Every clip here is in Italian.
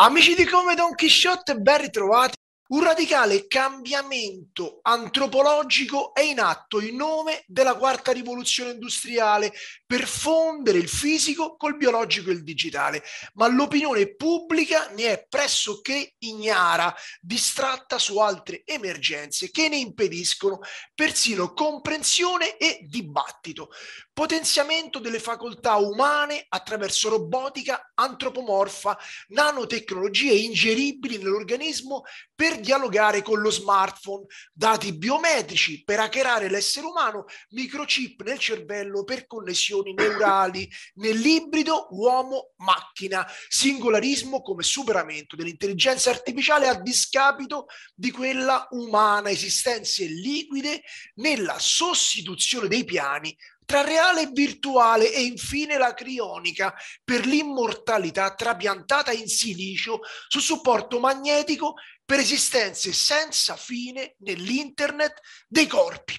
Amici di Come Don Quixote, ben ritrovati. Un radicale cambiamento antropologico è in atto in nome della quarta rivoluzione industriale per fondere il fisico col biologico e il digitale, ma l'opinione pubblica ne è pressoché ignara, distratta su altre emergenze che ne impediscono persino comprensione e dibattito potenziamento delle facoltà umane attraverso robotica antropomorfa, nanotecnologie ingeribili nell'organismo per dialogare con lo smartphone, dati biometrici per hackerare l'essere umano, microchip nel cervello per connessioni neurali, nell'ibrido uomo-macchina, singolarismo come superamento dell'intelligenza artificiale a discapito di quella umana, esistenze liquide nella sostituzione dei piani tra reale e virtuale e infine la crionica per l'immortalità trapiantata in silicio su supporto magnetico per esistenze senza fine nell'internet dei corpi,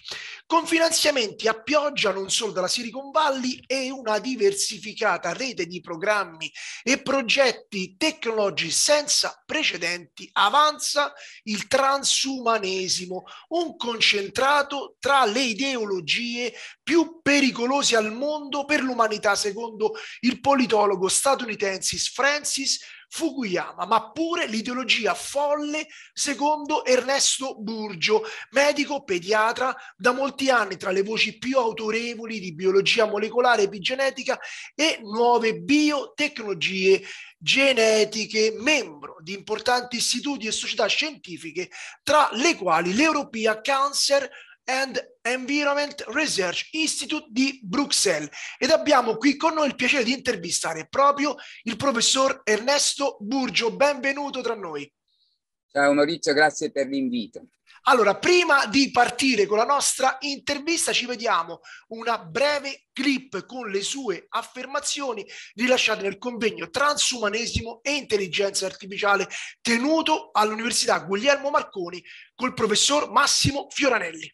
con finanziamenti a pioggia non solo dalla Silicon Valley e una diversificata rete di programmi e progetti tecnologici senza precedenti, avanza il transumanesimo, un concentrato tra le ideologie più pericolose al mondo per l'umanità, secondo il politologo statunitense Francis Fukuyama, ma pure l'ideologia folle secondo Ernesto Burgio, medico pediatra da molti anni tra le voci più autorevoli di biologia molecolare epigenetica e nuove biotecnologie genetiche, membro di importanti istituti e società scientifiche, tra le quali l'European Cancer and Environment Research Institute di Bruxelles ed abbiamo qui con noi il piacere di intervistare proprio il professor Ernesto Burgio. Benvenuto tra noi. Ciao Maurizio, grazie per l'invito. Allora, prima di partire con la nostra intervista, ci vediamo una breve clip con le sue affermazioni rilasciate nel convegno Transumanesimo e Intelligenza Artificiale tenuto all'Università Guglielmo Marconi col professor Massimo Fioranelli.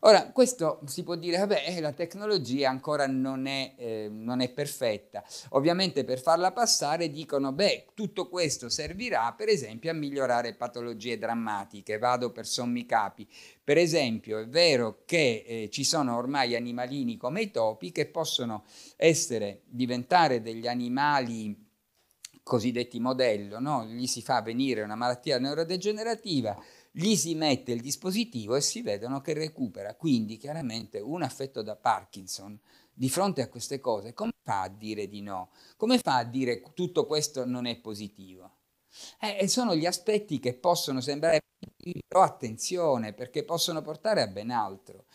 Ora, questo si può dire, vabbè, eh, la tecnologia ancora non è, eh, non è perfetta. Ovviamente per farla passare dicono, beh, tutto questo servirà per esempio a migliorare patologie drammatiche, vado per sommi capi. Per esempio è vero che eh, ci sono ormai animalini come i topi che possono essere, diventare degli animali cosiddetti modello, no? gli si fa venire una malattia neurodegenerativa, gli si mette il dispositivo e si vedono che recupera. Quindi chiaramente un affetto da Parkinson di fronte a queste cose, come fa a dire di no? Come fa a dire tutto questo non è positivo? Eh, sono gli aspetti che possono sembrare però attenzione perché possono portare a ben altro.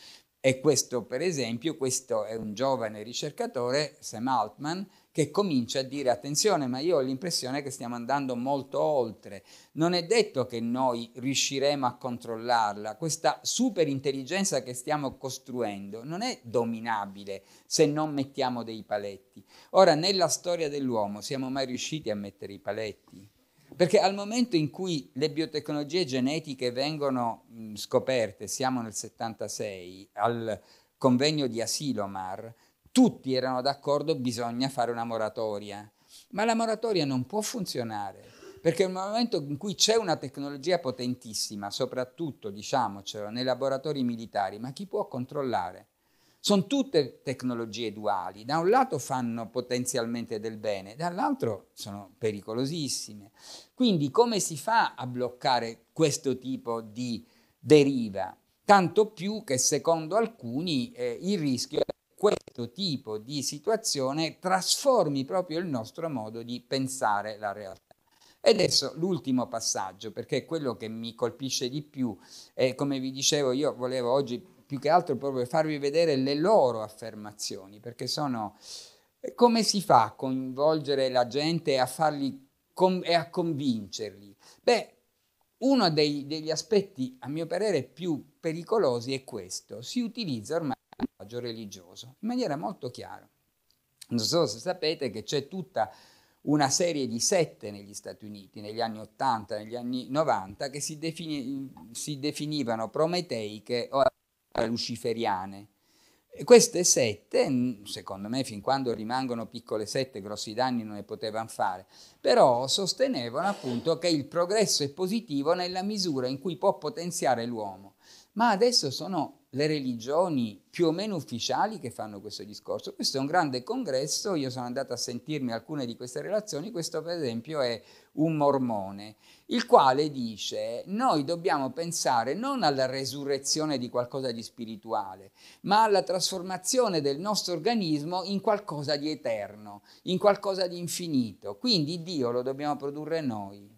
E questo, per esempio, questo è un giovane ricercatore, Sam Altman, che comincia a dire attenzione, ma io ho l'impressione che stiamo andando molto oltre. Non è detto che noi riusciremo a controllarla. Questa superintelligenza che stiamo costruendo non è dominabile se non mettiamo dei paletti. Ora, nella storia dell'uomo siamo mai riusciti a mettere i paletti? Perché al momento in cui le biotecnologie genetiche vengono mh, scoperte, siamo nel 76, al convegno di Asilomar, tutti erano d'accordo, bisogna fare una moratoria. Ma la moratoria non può funzionare, perché nel momento in cui c'è una tecnologia potentissima, soprattutto, diciamocelo, nei laboratori militari, ma chi può controllare? Sono tutte tecnologie duali, da un lato fanno potenzialmente del bene, dall'altro sono pericolosissime. Quindi come si fa a bloccare questo tipo di deriva? Tanto più che secondo alcuni eh, il rischio questo tipo di situazione trasformi proprio il nostro modo di pensare la realtà. E adesso l'ultimo passaggio, perché è quello che mi colpisce di più, e come vi dicevo, io volevo oggi più che altro proprio farvi vedere le loro affermazioni, perché sono eh, come si fa a coinvolgere la gente a farli com- e a convincerli? Beh, uno dei, degli aspetti, a mio parere, più pericolosi è questo. Si utilizza ormai linguaggio religioso in maniera molto chiara. Non so se sapete che c'è tutta una serie di sette negli Stati Uniti, negli anni 80, negli anni 90, che si, defini- si definivano prometeiche o luciferiane. E queste sette, secondo me, fin quando rimangono piccole sette, grossi danni non ne potevano fare, però sostenevano appunto che il progresso è positivo nella misura in cui può potenziare l'uomo. Ma adesso sono le religioni più o meno ufficiali che fanno questo discorso. Questo è un grande congresso, io sono andato a sentirmi alcune di queste relazioni, questo per esempio è un mormone, il quale dice noi dobbiamo pensare non alla resurrezione di qualcosa di spirituale, ma alla trasformazione del nostro organismo in qualcosa di eterno, in qualcosa di infinito. Quindi Dio lo dobbiamo produrre noi.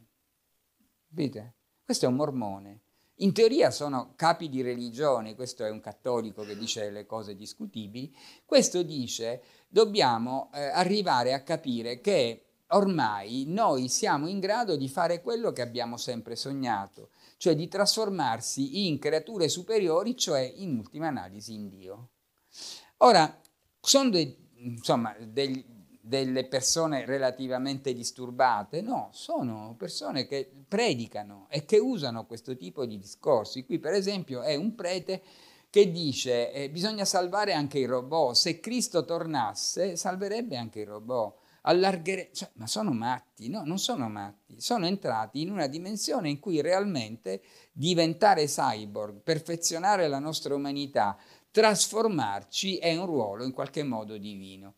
Vedete? Questo è un mormone. In teoria sono capi di religione, questo è un cattolico che dice le cose discutibili, questo dice dobbiamo eh, arrivare a capire che ormai noi siamo in grado di fare quello che abbiamo sempre sognato, cioè di trasformarsi in creature superiori, cioè in ultima analisi in Dio. Ora, sono dei, insomma, degli, delle persone relativamente disturbate, no, sono persone che predicano e che usano questo tipo di discorsi. Qui per esempio è un prete che dice eh, bisogna salvare anche i robot, se Cristo tornasse salverebbe anche i robot, allarghere... Cioè, ma sono matti, no, non sono matti, sono entrati in una dimensione in cui realmente diventare cyborg, perfezionare la nostra umanità, trasformarci è un ruolo in qualche modo divino.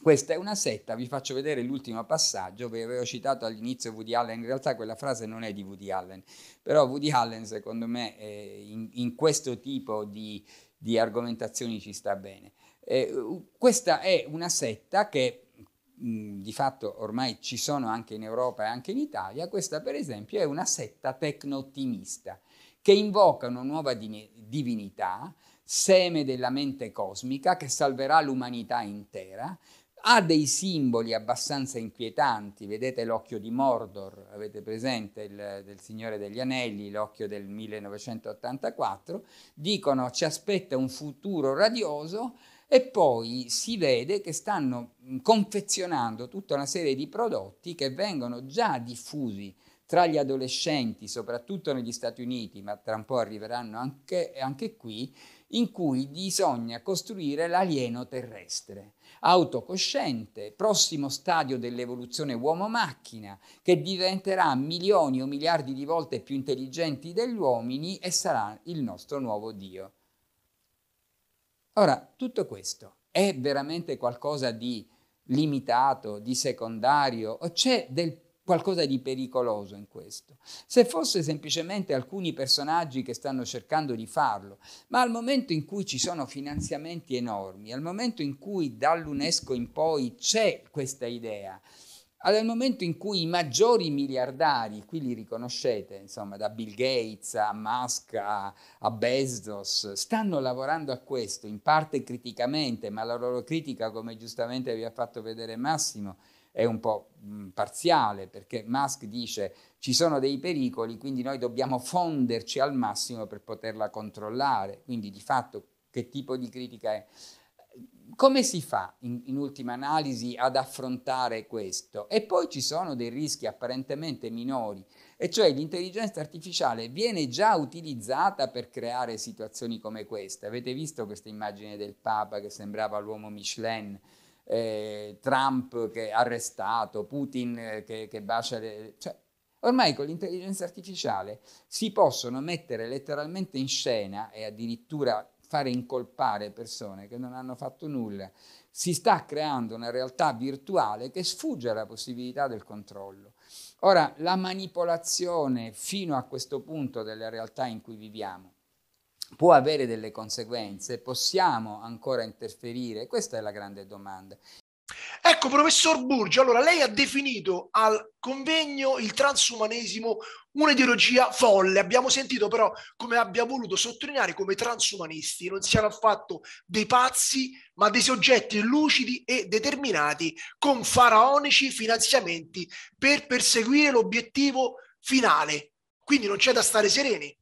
Questa è una setta, vi faccio vedere l'ultimo passaggio, vi avevo citato all'inizio Woody Allen, in realtà quella frase non è di Woody Allen, però Woody Allen secondo me eh, in, in, questo tipo di, di, argomentazioni ci sta bene. Eh, questa è una setta che mh, mm, di fatto ormai ci sono anche in Europa e anche in Italia, questa per esempio è una setta tecno-ottimista che invoca una nuova di- divinità, seme della mente cosmica che salverà l'umanità intera ha dei simboli abbastanza inquietanti, vedete l'occhio di Mordor, avete presente il, del Signore degli Anelli, l'occhio del 1984, dicono ci aspetta un futuro radioso e poi si vede che stanno mm, confezionando tutta una serie di prodotti che vengono già diffusi tra gli adolescenti, soprattutto negli Stati Uniti, ma tra un po' arriveranno anche, anche qui, in cui bisogna costruire l'alieno terrestre, autocosciente, prossimo stadio dell'evoluzione uomo-macchina, che diventerà milioni o miliardi di volte più intelligenti degli uomini e sarà il nostro nuovo Dio. Ora, tutto questo è veramente qualcosa di limitato, di secondario, o c'è del qualcosa di pericoloso in questo. Se fosse semplicemente alcuni personaggi che stanno cercando di farlo, ma al momento in cui ci sono finanziamenti enormi, al momento in cui dall'UNESCO in poi c'è questa idea, al momento in cui i maggiori miliardari, qui li riconoscete, insomma, da Bill Gates a Musk a, a Bezos, stanno lavorando a questo, in parte criticamente, ma la loro critica, come giustamente vi ha fatto vedere Massimo, è un po' mh, mm, parziale perché Musk dice ci sono dei pericoli, quindi noi dobbiamo fonderci al massimo per poterla controllare. Quindi di fatto che tipo di critica è? Come si fa in, in ultima analisi ad affrontare questo? E poi ci sono dei rischi apparentemente minori, e cioè l'intelligenza artificiale viene già utilizzata per creare situazioni come questa. Avete visto questa immagine del Papa che sembrava l'uomo Michelin? eh, Trump che è arrestato, Putin eh, che, che bacia le... Cioè, ormai con l'intelligenza artificiale si possono mettere letteralmente in scena e addirittura fare incolpare persone che non hanno fatto nulla. Si sta creando una realtà virtuale che sfugge alla possibilità del controllo. Ora, la manipolazione fino a questo punto della realtà in cui viviamo può avere delle conseguenze, possiamo ancora interferire? Questa è la grande domanda. Ecco, professor Burgio, allora lei ha definito al convegno il transumanesimo un'ideologia folle. Abbiamo sentito però come abbia voluto sottolineare come transumanisti non siano affatto dei pazzi, ma dei soggetti lucidi e determinati con faraonici finanziamenti per perseguire l'obiettivo finale. Quindi non c'è da stare sereni.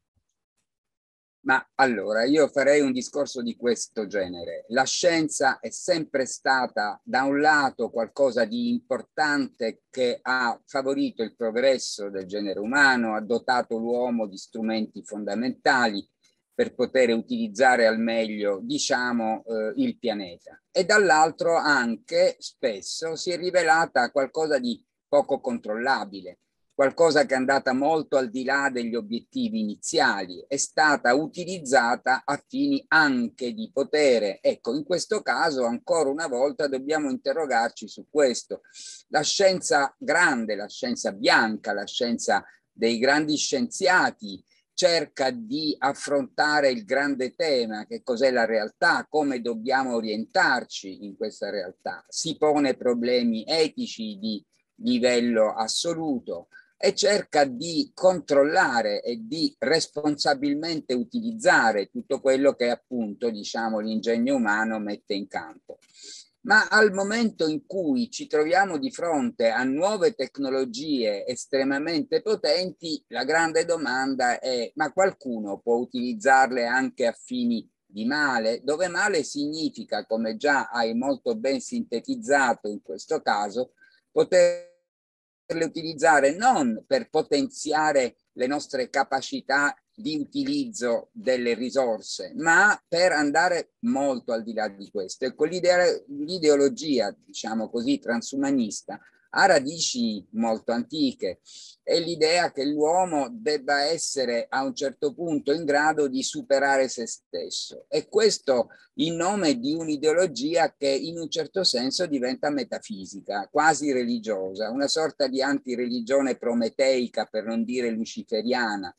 Ma allora, io farei un discorso di questo genere. La scienza è sempre stata, da un lato, qualcosa di importante che ha favorito il progresso del genere umano, ha dotato l'uomo di strumenti fondamentali per poter utilizzare al meglio, diciamo, eh, il pianeta. E dall'altro anche, spesso, si è rivelata qualcosa di poco controllabile qualcosa che è andata molto al di là degli obiettivi iniziali, è stata utilizzata a fini anche di potere. Ecco, in questo caso ancora una volta dobbiamo interrogarci su questo. La scienza grande, la scienza bianca, la scienza dei grandi scienziati cerca di affrontare il grande tema, che cos'è la realtà, come dobbiamo orientarci in questa realtà. Si pone problemi etici di livello assoluto, e cerca di controllare e di responsabilmente utilizzare tutto quello che appunto diciamo l'ingegno umano mette in campo. Ma al momento in cui ci troviamo di fronte a nuove tecnologie estremamente potenti, la grande domanda è ma qualcuno può utilizzarle anche a fini di male, dove male significa, come già hai molto ben sintetizzato in questo caso, poter poterle utilizzare non per potenziare le nostre capacità di utilizzo delle risorse, ma per andare molto al di là di questo. Ecco, l'idea, l'ideologia, diciamo così, transumanista ha radici molto antiche. È l'idea che l'uomo debba essere a un certo punto in grado di superare se stesso. E questo in nome di un'ideologia che in un certo senso diventa metafisica, quasi religiosa, una sorta di antireligione prometeica, per non dire luciferiana.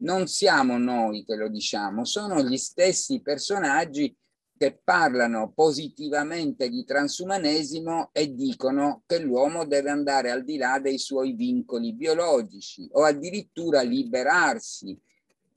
Non siamo noi che lo diciamo, sono gli stessi personaggi che parlano positivamente di transumanesimo e dicono che l'uomo deve andare al di là dei suoi vincoli biologici o addirittura liberarsi,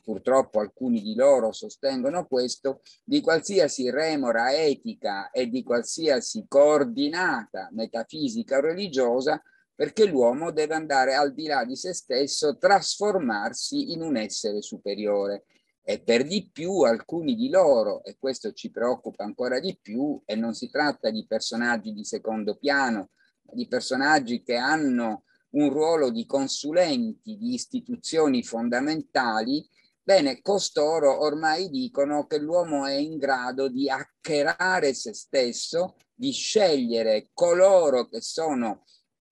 purtroppo alcuni di loro sostengono questo, di qualsiasi remora etica e di qualsiasi coordinata metafisica o religiosa perché l'uomo deve andare al di là di se stesso, trasformarsi in un essere superiore e per di più alcuni di loro, e questo ci preoccupa ancora di più, e non si tratta di personaggi di secondo piano, ma di personaggi che hanno un ruolo di consulenti di istituzioni fondamentali, bene, costoro ormai dicono che l'uomo è in grado di hackerare se stesso, di scegliere coloro che sono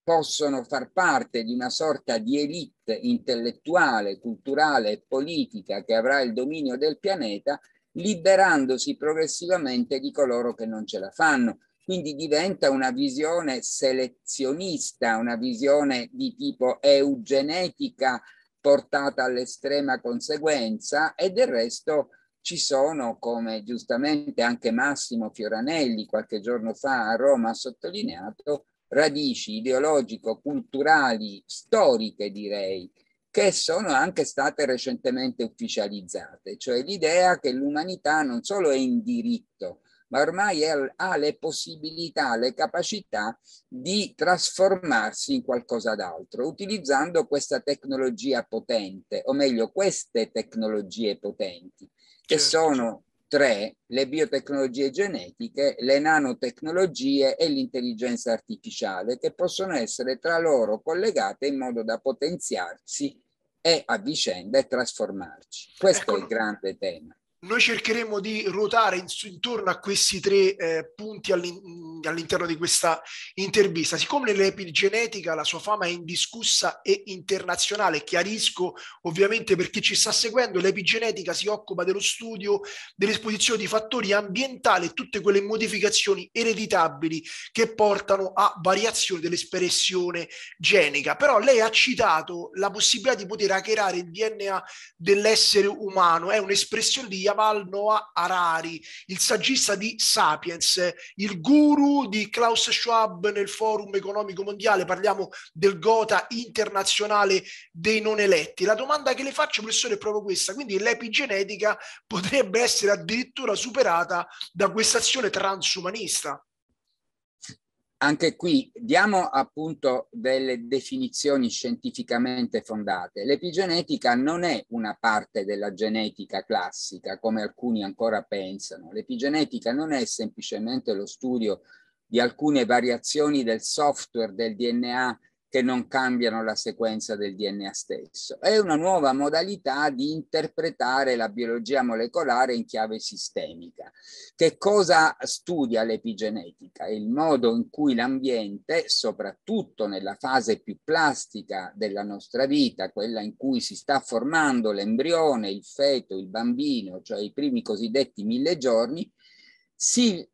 possono far parte di una sorta di elite intellettuale, culturale e politica che avrà il dominio del pianeta, liberandosi progressivamente di coloro che non ce la fanno. Quindi diventa una visione selezionista, una visione di tipo eugenetica portata all'estrema conseguenza e del resto ci sono, come giustamente anche Massimo Fioranelli qualche giorno fa a Roma ha sottolineato, radici ideologico-culturali, storiche direi, che sono anche state recentemente ufficializzate, cioè l'idea che l'umanità non solo è in diritto, ma ormai è, ha le possibilità, le capacità di trasformarsi in qualcosa d'altro, utilizzando questa tecnologia potente, o meglio queste tecnologie potenti, che certo, sono certo. 3 le biotecnologie genetiche, le nanotecnologie e l'intelligenza artificiale che possono essere tra loro collegate in modo da potenziarsi e a vicenda e trasformarci. Questo ecco. è il grande tema. Noi cercheremo di ruotare in, intorno a questi tre eh, punti all'in, all'interno di questa intervista. Siccome nell'epigenetica la sua fama è indiscussa e internazionale, chiarisco ovviamente per chi ci sta seguendo, l'epigenetica si occupa dello studio dell'esposizione di fattori ambientali e tutte quelle modificazioni ereditabili che portano a variazioni dell'espressione genica. Però lei ha citato la possibilità di poter hackerare il DNA dell'essere umano, è un'espressione di Yaval Noah Harari, il saggista di Sapiens, il guru di Klaus Schwab nel Forum Economico Mondiale, parliamo del Gota internazionale dei non eletti. La domanda che le faccio, professore, è proprio questa, quindi l'epigenetica potrebbe essere addirittura superata da questa azione transumanista anche qui diamo appunto delle definizioni scientificamente fondate. L'epigenetica non è una parte della genetica classica, come alcuni ancora pensano. L'epigenetica non è semplicemente lo studio di alcune variazioni del software del DNA che non cambiano la sequenza del DNA stesso. È una nuova modalità di interpretare la biologia molecolare in chiave sistemica. Che cosa studia l'epigenetica? Il modo in cui l'ambiente, soprattutto nella fase più plastica della nostra vita, quella in cui si sta formando l'embrione, il feto, il bambino, cioè i primi cosiddetti mille giorni, si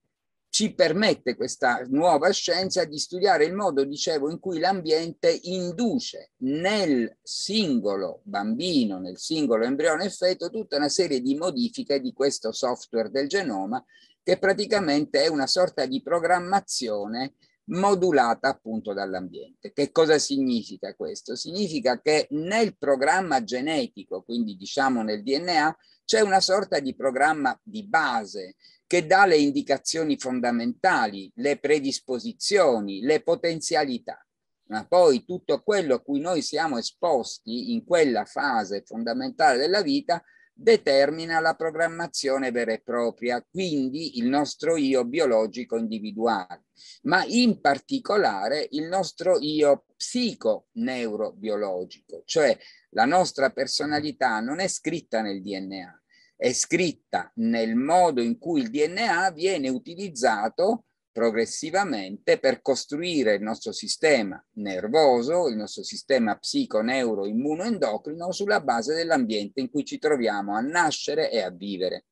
ci permette questa nuova scienza di studiare il modo, dicevo, in cui l'ambiente induce nel singolo bambino, nel singolo embrione e feto, tutta una serie di modifiche di questo software del genoma che praticamente è una sorta di programmazione modulata appunto dall'ambiente. Che cosa significa questo? Significa che nel programma genetico, quindi diciamo nel DNA, c'è una sorta di programma di base che dà le indicazioni fondamentali, le predisposizioni, le potenzialità. Ma poi tutto quello a cui noi siamo esposti in quella fase fondamentale della vita determina la programmazione vera e propria, quindi il nostro io biologico individuale, ma in particolare il nostro io psico-neurobiologico, cioè la nostra personalità non è scritta nel DNA, è scritta nel modo in cui il DNA viene utilizzato progressivamente per costruire il nostro sistema nervoso, il nostro sistema psico-neuro-immuno-endocrino sulla base dell'ambiente in cui ci troviamo a nascere e a vivere.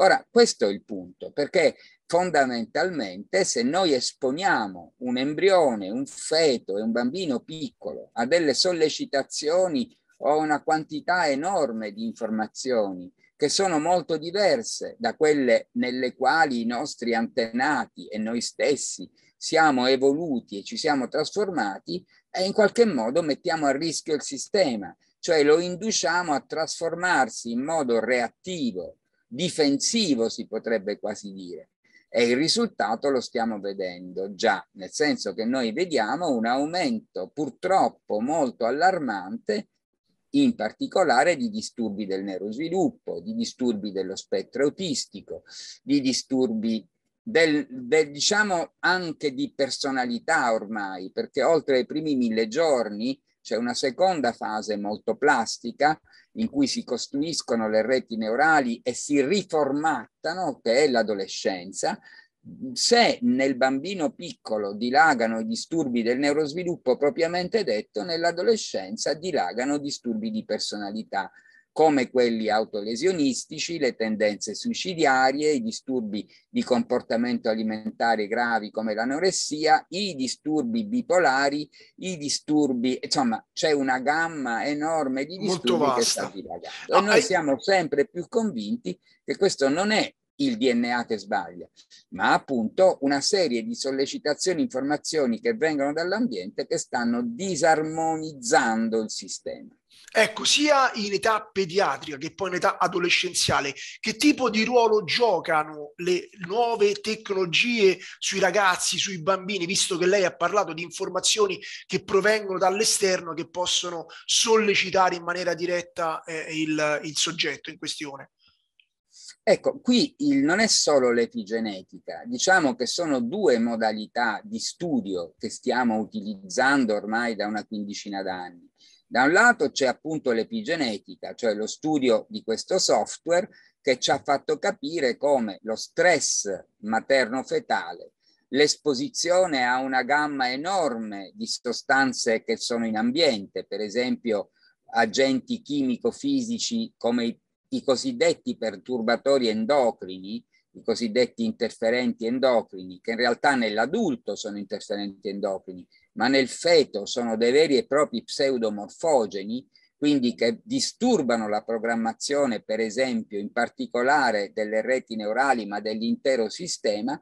Ora, questo è il punto, perché fondamentalmente se noi esponiamo un embrione, un feto e un bambino piccolo a delle sollecitazioni o a una quantità enorme di informazioni che sono molto diverse da quelle nelle quali i nostri antenati e noi stessi siamo evoluti e ci siamo trasformati e in qualche modo mettiamo a rischio il sistema, cioè lo induciamo a trasformarsi in modo reattivo, difensivo si potrebbe quasi dire. E il risultato lo stiamo vedendo già, nel senso che noi vediamo un aumento purtroppo molto allarmante in particolare di disturbi del neurosviluppo, di disturbi dello spettro autistico, di disturbi del, del, diciamo anche di personalità ormai, perché oltre ai primi mille giorni c'è una seconda fase molto plastica in cui si costruiscono le reti neurali e si riformattano, che è l'adolescenza, se nel bambino piccolo dilagano i disturbi del neurosviluppo propriamente detto, nell'adolescenza dilagano disturbi di personalità come quelli autolesionistici, le tendenze suicidiarie, i disturbi di comportamento alimentare gravi come l'anoressia, i disturbi bipolari, i disturbi, insomma, c'è una gamma enorme di disturbi che sta dilagando. Ah, e noi siamo sempre più convinti che questo non è il DNA che sbaglia, ma appunto una serie di sollecitazioni, informazioni che vengono dall'ambiente che stanno disarmonizzando il sistema. Ecco, sia in età pediatrica che poi in età adolescenziale, che tipo di ruolo giocano le nuove tecnologie sui ragazzi, sui bambini, visto che lei ha parlato di informazioni che provengono dall'esterno che possono sollecitare in maniera diretta eh, il, il soggetto in questione? Ecco, qui il, non è solo l'epigenetica, diciamo che sono due modalità di studio che stiamo utilizzando ormai da una quindicina d'anni. Da un lato c'è appunto l'epigenetica, cioè lo studio di questo software che ci ha fatto capire come lo stress materno-fetale, l'esposizione a una gamma enorme di sostanze che sono in ambiente, per esempio agenti chimico-fisici come i i cosiddetti perturbatori endocrini, i cosiddetti interferenti endocrini, che in realtà nell'adulto sono interferenti endocrini, ma nel feto sono dei veri e propri pseudomorfogeni, quindi che disturbano la programmazione, per esempio, in particolare delle reti neurali, ma dell'intero sistema,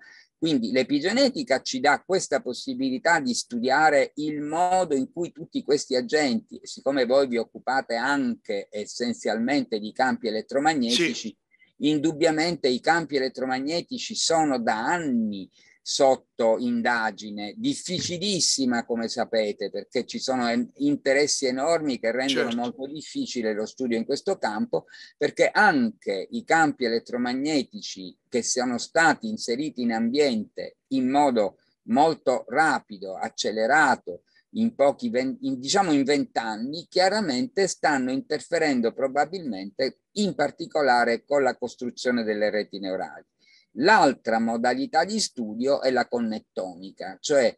quindi l'epigenetica ci dà questa possibilità di studiare il modo in cui tutti questi agenti, siccome voi vi occupate anche essenzialmente di campi elettromagnetici, sì. indubbiamente i campi elettromagnetici sono da anni sotto indagine, difficilissima come sapete, perché ci sono interessi enormi che rendono certo. molto difficile lo studio in questo campo, perché anche i campi elettromagnetici che siano stati inseriti in ambiente in modo molto rapido, accelerato, in pochi, in, diciamo in vent'anni, chiaramente stanno interferendo probabilmente in particolare con la costruzione delle reti neurali. L'altra modalità di studio è la connettomica, cioè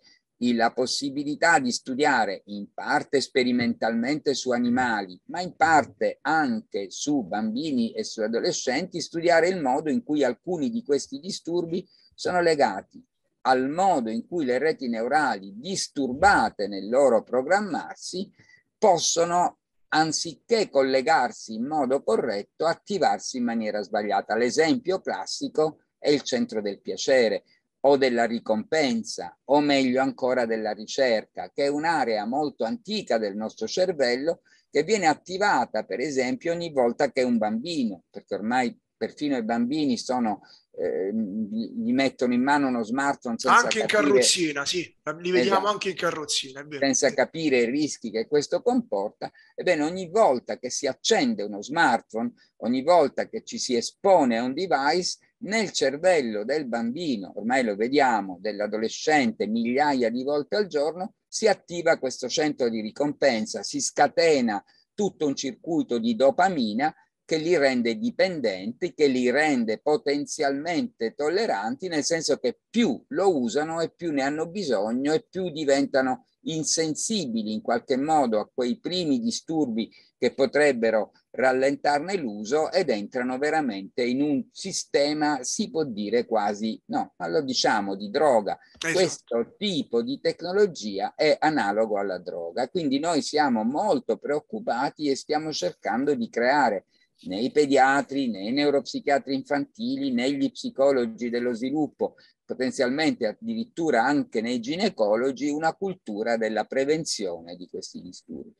la possibilità di studiare in parte sperimentalmente su animali, ma in parte anche su bambini e su adolescenti, studiare il modo in cui alcuni di questi disturbi sono legati al modo in cui le reti neurali disturbate nel loro programmarsi possono anziché collegarsi in modo corretto, attivarsi in maniera sbagliata. L'esempio classico è il centro del piacere o della ricompensa, o meglio ancora della ricerca, che è un'area molto antica del nostro cervello che viene attivata, per esempio, ogni volta che un bambino, perché ormai perfino i bambini sono, eh, gli mettono in mano uno smartphone senza anche capire, in carrozzina, sì, li vediamo esatto, anche in carrozzina, senza capire i rischi che questo comporta. Ebbene, ogni volta che si accende uno smartphone, ogni volta che ci si espone a un device, nel cervello del bambino, ormai lo vediamo, dell'adolescente migliaia di volte al giorno, si attiva questo centro di ricompensa, si scatena tutto un circuito di dopamina che li rende dipendenti, che li rende potenzialmente tolleranti, nel senso che più lo usano e più ne hanno bisogno e più diventano insensibili in qualche modo a quei primi disturbi che potrebbero rallentarne l'uso ed entrano veramente in un sistema, si può dire quasi, no, ma lo diciamo di droga. Esatto. Questo tipo di tecnologia è analogo alla droga, quindi noi siamo molto preoccupati e stiamo cercando di creare né i pediatri, né i neuropsichiatri infantili, né gli psicologi dello sviluppo, potenzialmente addirittura anche nei ginecologi, una cultura della prevenzione di questi disturbi.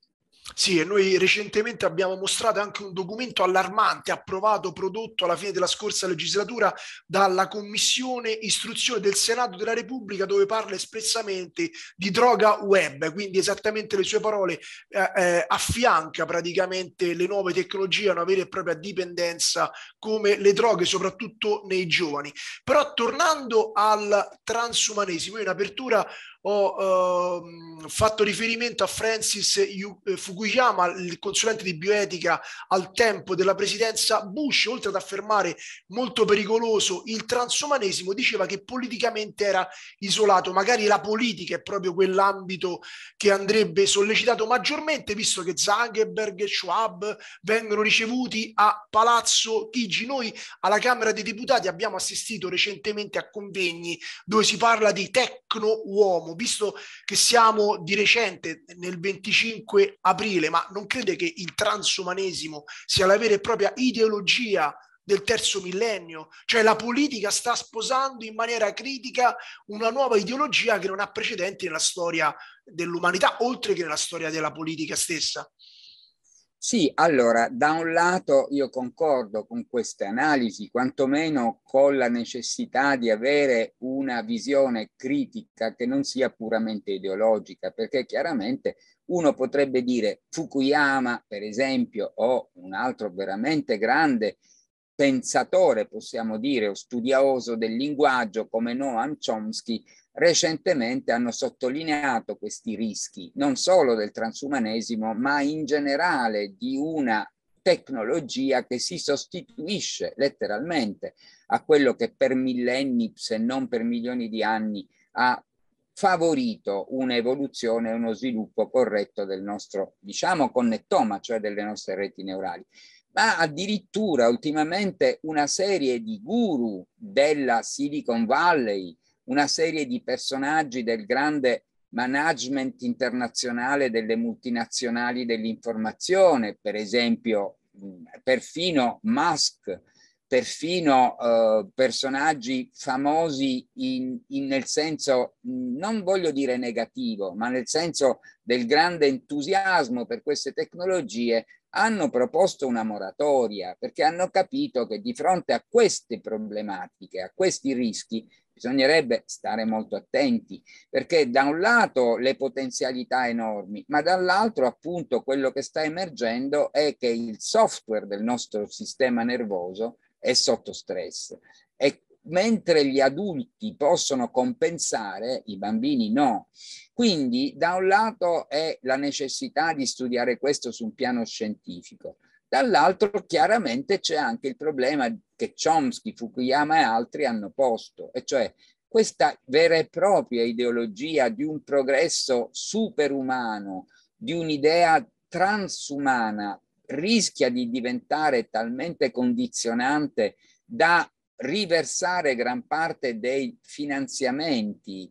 Sì, e noi recentemente abbiamo mostrato anche un documento allarmante approvato, prodotto alla fine della scorsa legislatura dalla Commissione Istruzione del Senato della Repubblica dove parla espressamente di droga web, quindi esattamente le sue parole eh, eh, affianca praticamente le nuove tecnologie a una vera e propria dipendenza come le droghe, soprattutto nei giovani. Però tornando al transumanesimo, in apertura ho ehm, fatto riferimento a Francis eh, Fukuyama, il consulente di bioetica al tempo della presidenza Bush, oltre ad affermare molto pericoloso il transumanesimo, diceva che politicamente era isolato, magari la politica è proprio quell'ambito che andrebbe sollecitato maggiormente, visto che Zuckerberg e Schwab vengono ricevuti a Palazzo Chigi. Noi alla Camera dei Deputati abbiamo assistito recentemente a convegni dove si parla di tecno uomo uomo, visto che siamo di recente nel 25 aprile, ma non crede che il transumanesimo sia la vera e propria ideologia del terzo millennio, cioè la politica sta sposando in maniera critica una nuova ideologia che non ha precedenti nella storia dell'umanità, oltre che nella storia della politica stessa. Sì, allora, da un lato io concordo con queste analisi, quantomeno con la necessità di avere una visione critica che non sia puramente ideologica, perché chiaramente uno potrebbe dire Fukuyama, per esempio, o un altro veramente grande pensatore, possiamo dire, o studioso del linguaggio come Noam Chomsky, recentemente hanno sottolineato questi rischi, non solo del transumanesimo, ma in generale di una tecnologia che si sostituisce letteralmente a quello che per millenni, se non per milioni di anni, ha favorito un'evoluzione e uno sviluppo corretto del nostro, diciamo, connettoma, cioè delle nostre reti neurali. Ma addirittura ultimamente una serie di guru della Silicon Valley, una serie di personaggi del grande management internazionale delle multinazionali dell'informazione, per esempio perfino Musk, perfino eh, personaggi famosi in, in, nel senso, non voglio dire negativo, ma nel senso del grande entusiasmo per queste tecnologie, hanno proposto una moratoria perché hanno capito che di fronte a queste problematiche, a questi rischi, Bisognerebbe stare molto attenti perché da un lato le potenzialità enormi, ma dall'altro appunto quello che sta emergendo è che il software del nostro sistema nervoso è sotto stress e mentre gli adulti possono compensare, i bambini no. Quindi da un lato è la necessità di studiare questo su un piano scientifico, dall'altro chiaramente c'è anche il problema che Chomsky, Fukuyama e altri hanno posto, e cioè questa vera e propria ideologia di un progresso superumano, di un'idea transumana, rischia di diventare talmente condizionante da riversare gran parte dei finanziamenti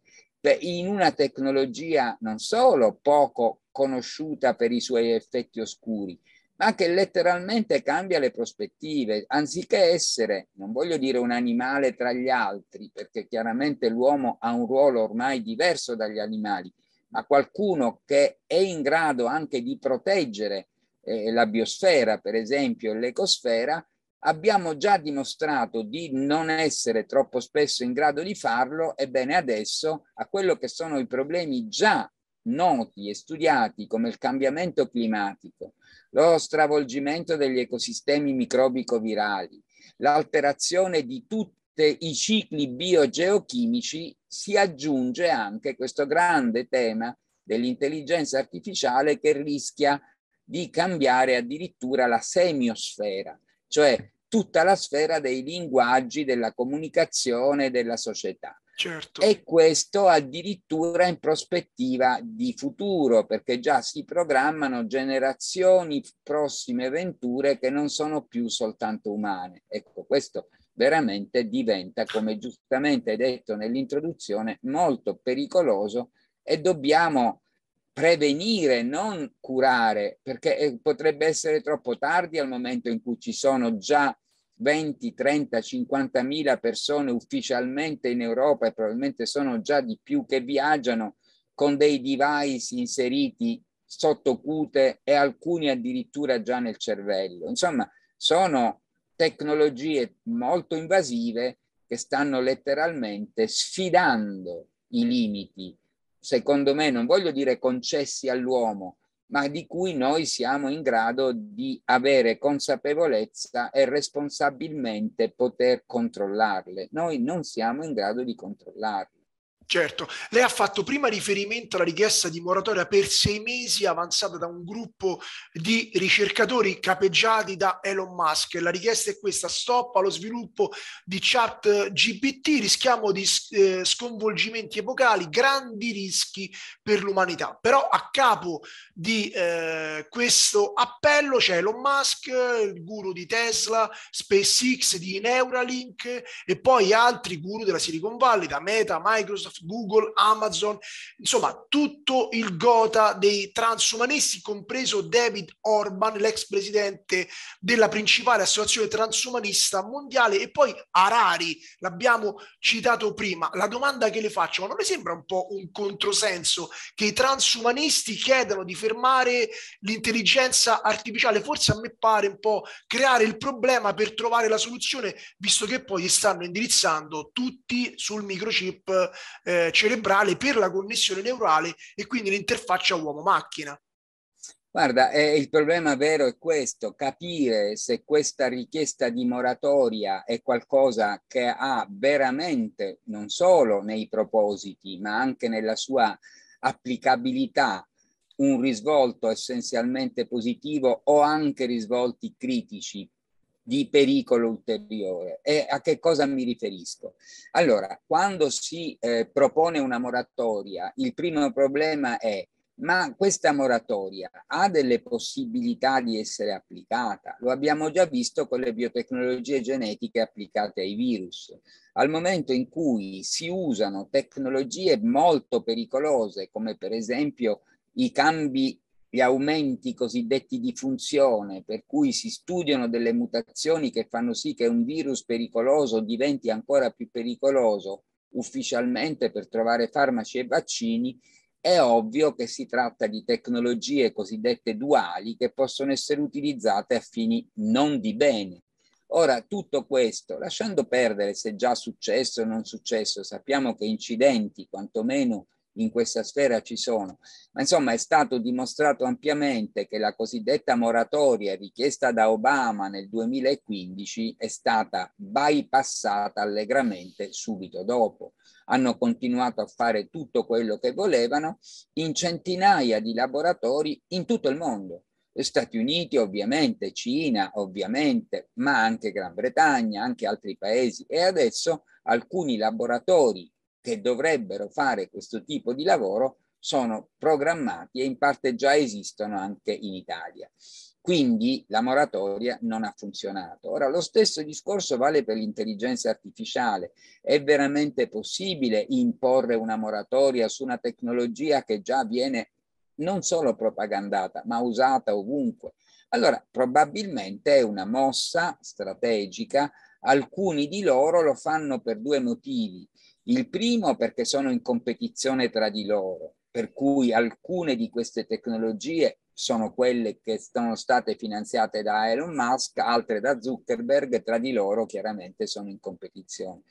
in una tecnologia non solo poco conosciuta per i suoi effetti oscuri, ma che letteralmente cambia le prospettive. Anziché essere, non voglio dire un animale tra gli altri, perché chiaramente l'uomo ha un ruolo ormai diverso dagli animali, ma qualcuno che è in grado anche di proteggere eh, la biosfera, per esempio, e l'ecosfera, abbiamo già dimostrato di non essere troppo spesso in grado di farlo, ebbene adesso a quello che sono i problemi già noti e studiati come il cambiamento climatico, lo stravolgimento degli ecosistemi microbico-virali, l'alterazione di tutti i cicli biogeochimici, si aggiunge anche questo grande tema dell'intelligenza artificiale che rischia di cambiare addirittura la semiosfera, cioè tutta la sfera dei linguaggi, della comunicazione, della società. Certo. E questo addirittura in prospettiva di futuro, perché già si programmano generazioni prossime venture che non sono più soltanto umane. Ecco, questo veramente diventa, come giustamente hai detto nell'introduzione, molto pericoloso e dobbiamo prevenire, non curare, perché eh, potrebbe essere troppo tardi al momento in cui ci sono già 20, 30, 50 mila persone ufficialmente in Europa e probabilmente sono già di più che viaggiano con dei device inseriti sotto cute e alcuni addirittura già nel cervello. Insomma, sono tecnologie molto invasive che stanno letteralmente sfidando i limiti, secondo me non voglio dire concessi all'uomo, ma di cui noi siamo in grado di avere consapevolezza e responsabilmente poter controllarle. Noi non siamo in grado di controllarle. Certo, lei ha fatto prima riferimento alla richiesta di moratoria per sei mesi avanzata da un gruppo di ricercatori capeggiati da Elon Musk. La richiesta è questa, stop allo sviluppo di chat GPT, rischiamo di eh, sconvolgimenti epocali, grandi rischi per l'umanità. Però a capo di eh, questo appello c'è Elon Musk, il guru di Tesla, SpaceX, di Neuralink e poi altri guru della Silicon Valley, da Meta, Microsoft Microsoft, Google, Amazon, insomma tutto il gota dei transumanisti, compreso David Orban, l'ex presidente della principale associazione transumanista mondiale e poi Harari, l'abbiamo citato prima. La domanda che le faccio, ma non le sembra un po' un controsenso che i transumanisti chiedano di fermare l'intelligenza artificiale? Forse a me pare un po' creare il problema per trovare la soluzione, visto che poi stanno indirizzando tutti sul microchip eh, cerebrale per la connessione neurale e quindi l'interfaccia uomo-macchina. Guarda, eh, il problema vero è questo, capire se questa richiesta di moratoria è qualcosa che ha veramente, non solo nei propositi, ma anche nella sua applicabilità, un risvolto essenzialmente positivo o anche risvolti critici di pericolo ulteriore. E a che cosa mi riferisco? Allora, quando si eh, propone una moratoria, il primo problema è ma questa moratoria ha delle possibilità di essere applicata? Lo abbiamo già visto con le biotecnologie genetiche applicate ai virus. Al momento in cui si usano tecnologie molto pericolose, come per esempio i cambi gli aumenti cosiddetti di funzione, per cui si studiano delle mutazioni che fanno sì che un virus pericoloso diventi ancora più pericoloso ufficialmente per trovare farmaci e vaccini, è ovvio che si tratta di tecnologie cosiddette duali che possono essere utilizzate a fini non di bene. Ora, tutto questo, lasciando perdere se già successo o non successo, sappiamo che incidenti, quantomeno in questa sfera ci sono. Ma insomma è stato dimostrato ampiamente che la cosiddetta moratoria richiesta da Obama nel 2015 è stata bypassata allegramente subito dopo. Hanno continuato a fare tutto quello che volevano in centinaia di laboratori in tutto il mondo. Stati Uniti ovviamente, Cina ovviamente, ma anche Gran Bretagna, anche altri paesi. E adesso alcuni laboratori che dovrebbero fare questo tipo di lavoro sono programmati e in parte già esistono anche in Italia. Quindi la moratoria non ha funzionato. Ora lo stesso discorso vale per l'intelligenza artificiale. È veramente possibile imporre una moratoria su una tecnologia che già viene non solo propagandata, ma usata ovunque? Allora, probabilmente è una mossa strategica. Alcuni di loro lo fanno per due motivi. Il primo perché sono in competizione tra di loro, per cui alcune di queste tecnologie sono quelle che sono state finanziate da Elon Musk, altre da Zuckerberg, tra di loro chiaramente sono in competizione.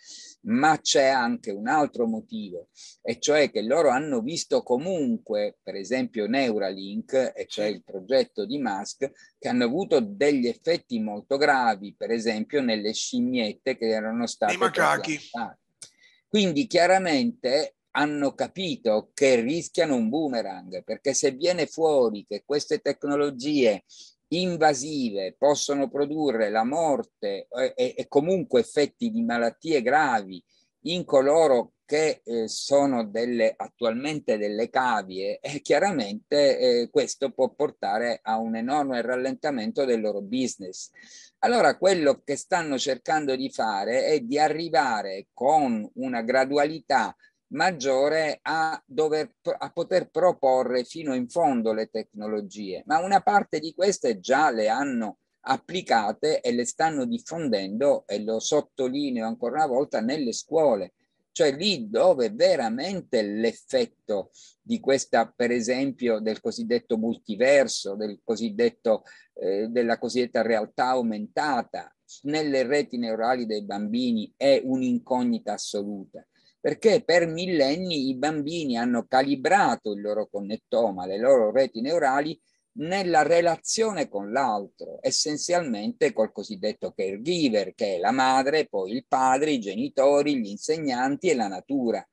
Ma c'è anche un altro motivo, e cioè che loro hanno visto comunque, per esempio Neuralink, e cioè il progetto di Musk, che hanno avuto degli effetti molto gravi, per esempio nelle scimmiette che erano state... I macachi. Traslate. Quindi chiaramente hanno capito che rischiano un boomerang, perché se viene fuori che queste tecnologie invasive possono produrre la morte eh, e, e comunque effetti di malattie gravi in coloro che eh, sono delle, attualmente delle cavie e chiaramente eh, questo può portare a un enorme rallentamento del loro business. Allora quello che stanno cercando di fare è di arrivare con una gradualità maggiore a, dover, a poter proporre fino in fondo le tecnologie, ma una parte di queste già le hanno applicate e le stanno diffondendo e lo sottolineo ancora una volta nelle scuole cioè lì dove veramente l'effetto di questa, per esempio, del cosiddetto multiverso, del cosiddetto, eh, della cosiddetta realtà aumentata nelle reti neurali dei bambini è un'incognita assoluta. Perché per millenni i bambini hanno calibrato il loro connettoma, le loro reti neurali, nella relazione con l'altro, essenzialmente col cosiddetto caregiver, che è la madre, poi il padre, i genitori, gli insegnanti e la natura.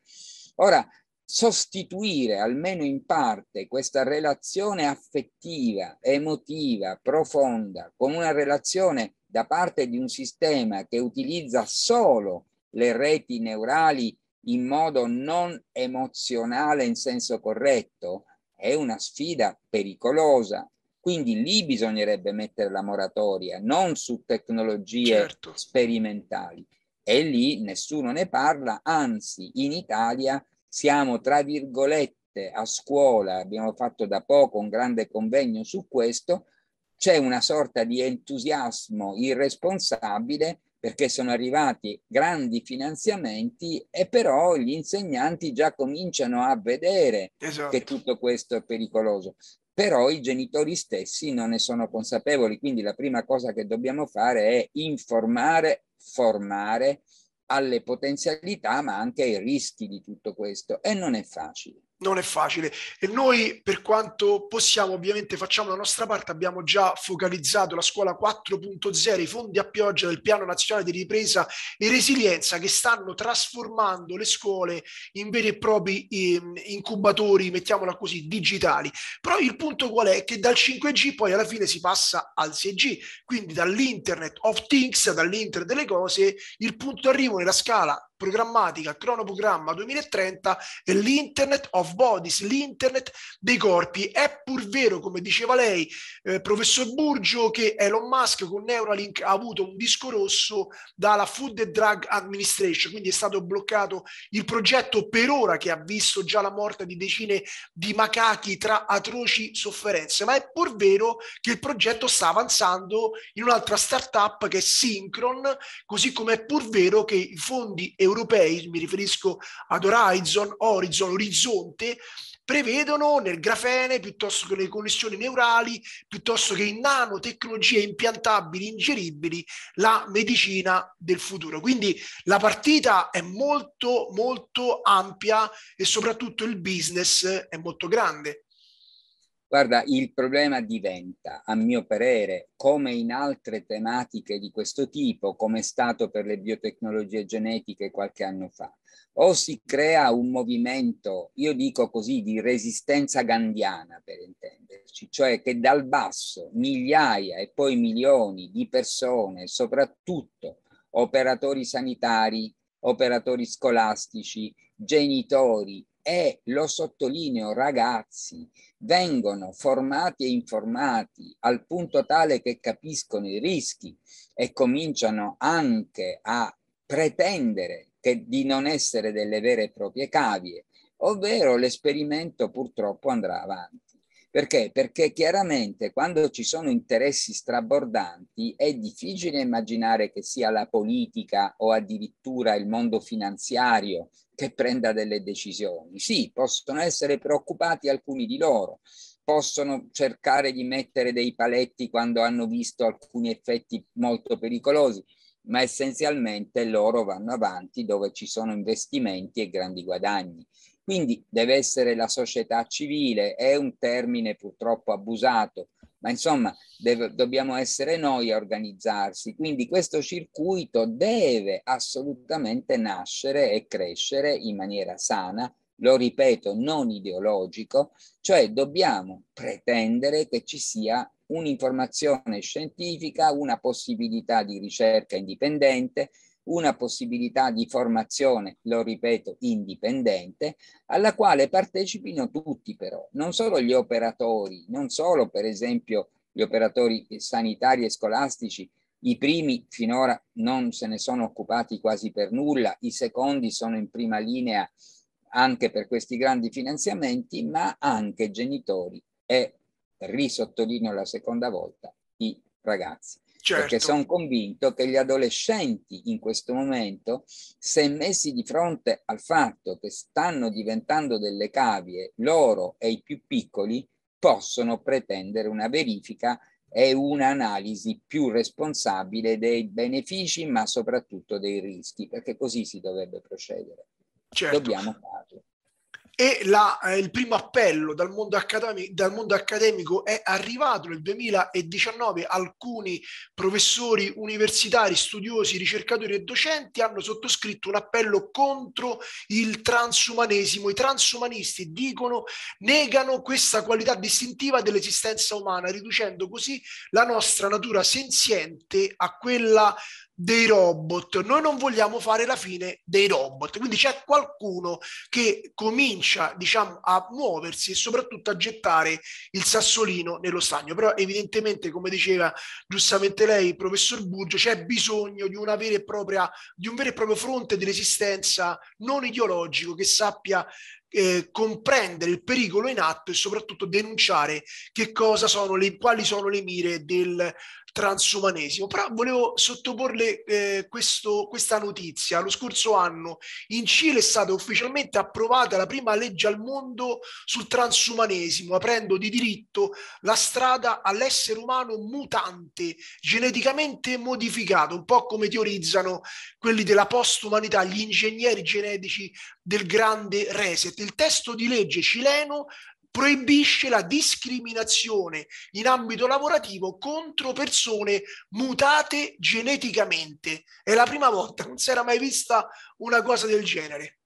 Ora, sostituire almeno in parte questa relazione affettiva, emotiva, profonda, con una relazione da parte di un sistema che utilizza solo le reti neurali in modo non emozionale in senso corretto, è una sfida pericolosa. Quindi lì bisognerebbe mettere la moratoria, non su tecnologie certo. sperimentali. E lì nessuno ne parla, anzi in Italia siamo tra virgolette a scuola, abbiamo fatto da poco un grande convegno su questo, c'è una sorta di entusiasmo irresponsabile perché sono arrivati grandi finanziamenti e però gli insegnanti già cominciano a vedere esatto. che tutto questo è pericoloso. Però i genitori stessi non ne sono consapevoli, quindi la prima cosa che dobbiamo fare è informare, formare alle potenzialità ma anche ai rischi di tutto questo e non è facile non è facile e noi per quanto possiamo ovviamente facciamo la nostra parte, abbiamo già focalizzato la scuola 4.0, i fondi a pioggia del piano nazionale di ripresa e resilienza che stanno trasformando le scuole in veri e propri eh, incubatori, mettiamola così, digitali. Però il punto qual è? Che dal 5G poi alla fine si passa al 6G, quindi dall'internet of things, dall'internet delle cose, il punto d'arrivo nella scala programmatica, cronoprogramma 2030 e l'internet of bodies, l'internet dei corpi. È pur vero, come diceva lei, eh, professor Burgio, che Elon Musk con Neuralink ha avuto un disco rosso dalla Food and Drug Administration, quindi è stato bloccato il progetto per ora che ha visto già la morte di decine di macachi tra atroci sofferenze, ma è pur vero che il progetto sta avanzando in un'altra startup che è Synchron, così come è pur vero che i fondi europei europei, mi riferisco ad Horizon, Horizon, Orizzonte, prevedono nel grafene piuttosto che nelle connessioni neurali, piuttosto che in nanotecnologie impiantabili, ingeribili, la medicina del futuro. Quindi la partita è molto, molto ampia e soprattutto il business è molto grande. Guarda, il problema diventa, a mio parere, come in altre tematiche di questo tipo, come è stato per le biotecnologie genetiche qualche anno fa, o si crea un movimento, io dico così, di resistenza gandiana, per intenderci, cioè che dal basso migliaia e poi milioni di persone, soprattutto operatori sanitari, operatori scolastici, genitori, e lo sottolineo ragazzi vengono formati e informati al punto tale che capiscono i rischi e cominciano anche a pretendere che, di non essere delle vere e proprie cavie, ovvero l'esperimento purtroppo andrà avanti. Perché? Perché chiaramente quando ci sono interessi strabordanti è difficile immaginare che sia la politica o addirittura il mondo finanziario che prenda delle decisioni. Sì, possono essere preoccupati alcuni di loro, possono cercare di mettere dei paletti quando hanno visto alcuni effetti molto pericolosi, ma essenzialmente loro vanno avanti dove ci sono investimenti e grandi guadagni. Quindi deve essere la società civile, è un termine purtroppo abusato, ma insomma deve, dobbiamo essere noi a organizzarsi. Quindi questo circuito deve assolutamente nascere e crescere in maniera sana, lo ripeto, non ideologico, cioè dobbiamo pretendere che ci sia un'informazione scientifica, una possibilità di ricerca indipendente, una possibilità di formazione, lo ripeto, indipendente, alla quale partecipino tutti però, non solo gli operatori, non solo per esempio gli operatori sanitari e scolastici, i primi finora non se ne sono occupati quasi per nulla, i secondi sono in prima linea anche per questi grandi finanziamenti, ma anche genitori e, risottolineo la seconda volta, i ragazzi. Certo. Perché sono convinto che gli adolescenti in questo momento, se messi di fronte al fatto che stanno diventando delle cavie loro e i più piccoli, possono pretendere una verifica e un'analisi più responsabile dei benefici, ma soprattutto dei rischi, perché così si dovrebbe procedere. Certo. Dobbiamo farlo e la, eh, il primo appello dal mondo, dal mondo, accademico è arrivato nel 2019. Alcuni professori universitari, studiosi, ricercatori e docenti hanno sottoscritto un appello contro il transumanesimo. I transumanisti dicono, negano questa qualità distintiva dell'esistenza umana, riducendo così la nostra natura senziente a quella dei robot, noi non vogliamo fare la fine dei robot, quindi c'è qualcuno che comincia diciamo a muoversi e soprattutto a gettare il sassolino nello stagno, però evidentemente come diceva giustamente lei professor Burgio c'è bisogno di una vera e propria di un vero e proprio fronte di resistenza non ideologico che sappia eh, comprendere il pericolo in atto e soprattutto denunciare che cosa sono le, quali sono le mire del transumanesimo. Però volevo sottoporle eh, questo, questa notizia. Lo scorso anno in Cile è stata ufficialmente approvata la prima legge al mondo sul transumanesimo, aprendo di diritto la strada all'essere umano mutante, geneticamente modificato, un po' come teorizzano quelli della postumanità, gli ingegneri genetici del grande reset. Il testo di legge cileno proibisce la discriminazione in ambito lavorativo contro persone mutate geneticamente. È la prima volta, non si era mai vista una cosa del genere.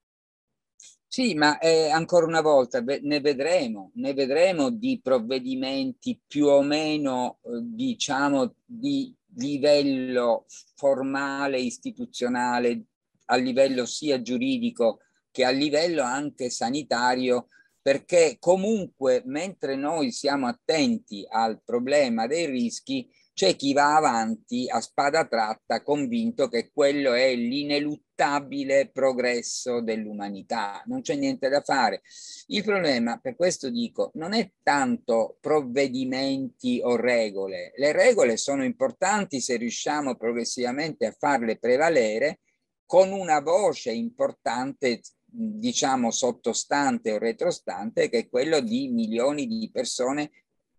Sì, ma eh, ancora una volta ne vedremo, ne vedremo di provvedimenti più o meno, eh, diciamo, di livello formale, istituzionale, a livello sia giuridico che a livello anche sanitario, perché comunque mentre noi siamo attenti al problema dei rischi, c'è chi va avanti a spada tratta convinto che quello è l'ineluttabile progresso dell'umanità, non c'è niente da fare. Il problema, per questo dico, non è tanto provvedimenti o regole, le regole sono importanti se riusciamo progressivamente a farle prevalere con una voce importante diciamo sottostante o retrostante che è quello di milioni di persone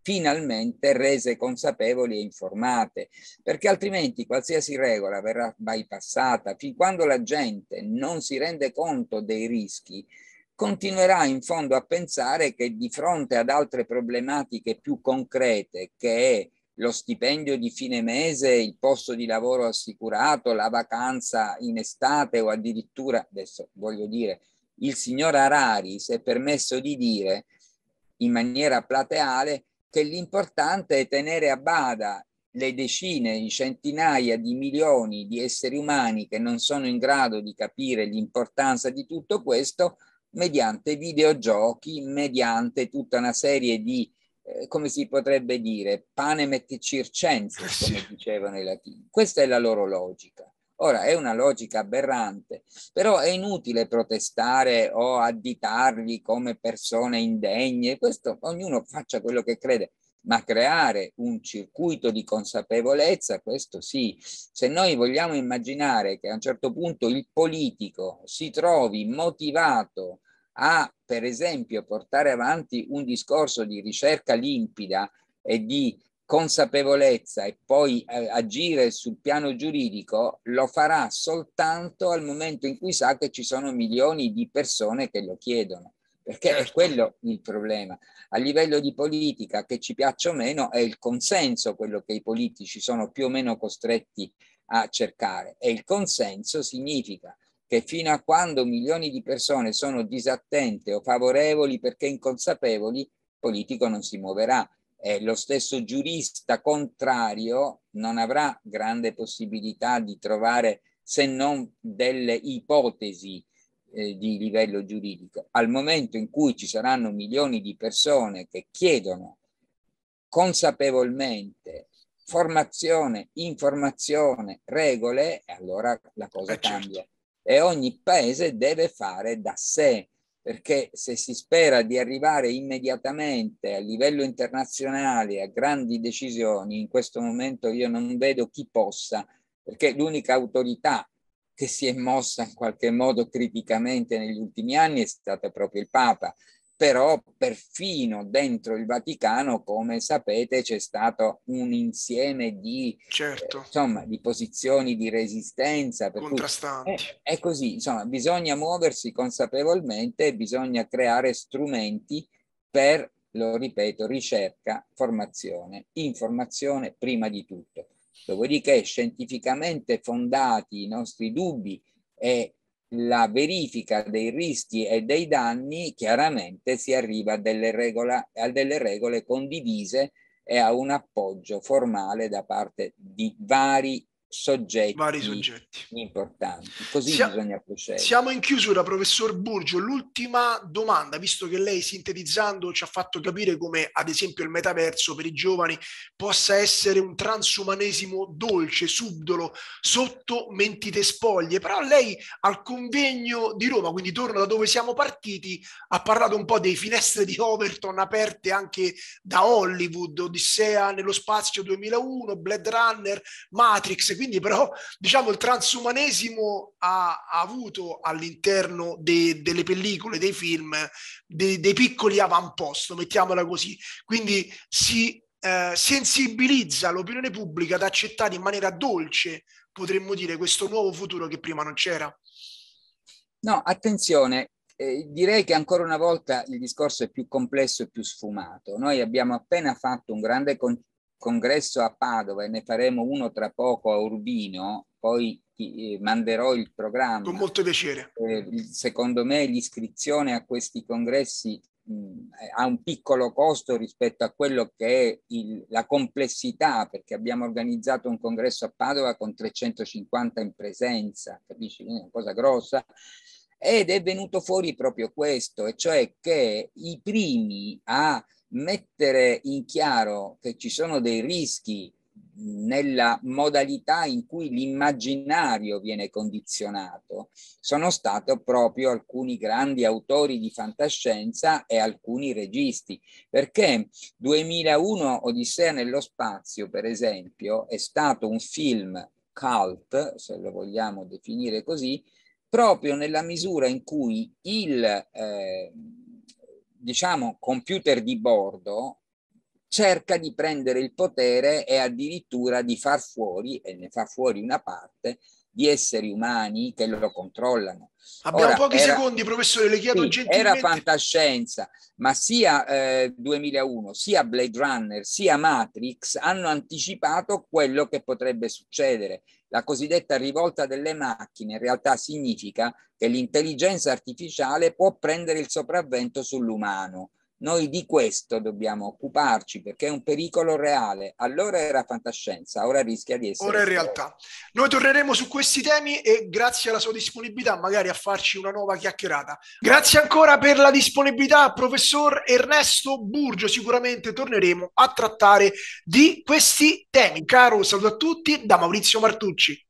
finalmente rese consapevoli e informate, perché altrimenti qualsiasi regola verrà bypassata fin quando la gente non si rende conto dei rischi continuerà in fondo a pensare che di fronte ad altre problematiche più concrete che è lo stipendio di fine mese, il posto di lavoro assicurato, la vacanza in estate o addirittura, adesso voglio dire, il signor Arari si è permesso di dire in maniera plateale che l'importante è tenere a bada le decine, le centinaia di milioni di esseri umani che non sono in grado di capire l'importanza di tutto questo mediante videogiochi, mediante tutta una serie di eh, come si potrebbe dire, pane et circenses, eh, come dicevano i latini. Questa è la loro logica. Ora, è una logica aberrante, però è inutile protestare o additarli come persone indegne, questo ognuno faccia quello che crede, ma creare un circuito di consapevolezza, questo sì. Se noi vogliamo immaginare che a un certo punto il politico si trovi motivato a, per esempio, portare avanti un discorso di ricerca limpida e di consapevolezza e poi eh, agire sul piano giuridico lo farà soltanto al momento in cui sa che ci sono milioni di persone che lo chiedono, perché è certo. quello il problema. A livello di politica, che ci piaccia o meno, è il consenso quello che i politici sono più o meno costretti a cercare e il consenso significa che fino a quando milioni di persone sono disattente o favorevoli perché inconsapevoli, il politico non si muoverà. Eh, lo stesso giurista contrario non avrà grande possibilità di trovare se non delle ipotesi eh, di livello giuridico. Al momento in cui ci saranno milioni di persone che chiedono consapevolmente formazione, informazione, regole, allora la cosa eh, certo. cambia. Certo e ogni paese deve fare da sé, perché se si spera di arrivare immediatamente a livello internazionale a grandi decisioni, in questo momento io non vedo chi possa, perché l'unica autorità che si è mossa in qualche modo criticamente negli ultimi anni è stata proprio il Papa però perfino dentro il Vaticano, come sapete, c'è stato un insieme di, certo. eh, insomma, di posizioni di resistenza. Contrastanti. Cui, è, è, così, insomma, bisogna muoversi consapevolmente, bisogna creare strumenti per, lo ripeto, ricerca, formazione, informazione prima di tutto. Dopodiché scientificamente fondati i nostri dubbi e la verifica dei rischi e dei danni, chiaramente si arriva a delle, regola, a delle regole condivise e a un appoggio formale da parte di vari soggetti, vari soggetti importanti. Così Sia- bisogna procedere. Siamo in chiusura, professor Burgio. L'ultima domanda, visto che lei sintetizzando ci ha fatto capire come ad esempio il metaverso per i giovani possa essere un transumanesimo dolce, subdolo, sotto mentite spoglie, però lei al convegno di Roma, quindi torno da dove siamo partiti, ha parlato un po' dei finestre di Overton aperte anche da Hollywood, Odissea nello spazio 2001, Blade Runner, Matrix quindi però diciamo il transumanesimo ha, ha avuto all'interno de, delle pellicole, dei film, de, dei piccoli avamposto, mettiamola così. Quindi si eh, sensibilizza l'opinione pubblica ad accettare in maniera dolce, potremmo dire, questo nuovo futuro che prima non c'era. No, attenzione, eh, direi che ancora una volta il discorso è più complesso e più sfumato. Noi abbiamo appena fatto un grande con- congresso a Padova e ne faremo uno tra poco a Urbino, poi ti eh, manderò il programma. Con molto piacere. Eh, secondo me l'iscrizione a questi congressi ha un piccolo costo rispetto a quello che è il, la complessità, perché abbiamo organizzato un congresso a Padova con 350 in presenza, capisci? è una cosa grossa. Ed è venuto fuori proprio questo, e cioè che i primi a mettere in chiaro che ci sono dei rischi nella modalità in cui l'immaginario viene condizionato sono stati proprio alcuni grandi autori di fantascienza e alcuni registi, perché 2001 Odissea nello spazio, per esempio, è stato un film cult, se lo vogliamo definire così, proprio nella misura in cui il eh, diciamo, computer di bordo cerca di prendere il potere e addirittura di far fuori, e ne fa fuori una parte, di esseri umani che lo controllano. Abbiamo Ora, pochi era, secondi, professore, le chiedo sì, gentilmente. Era fantascienza, ma sia eh, 2001, sia Blade Runner, sia Matrix hanno anticipato quello che potrebbe succedere. La cosiddetta rivolta delle macchine in realtà significa che l'intelligenza artificiale può prendere il sopravvento sull'umano noi di questo dobbiamo occuparci perché è un pericolo reale. Allora era fantascienza, ora rischia di essere. Ora è realtà. Noi torneremo su questi temi e grazie alla sua disponibilità magari a farci una nuova chiacchierata. Grazie ancora per la disponibilità, professor Ernesto Burgio. Sicuramente torneremo a trattare di questi temi. Caro saluto a tutti da Maurizio Martucci.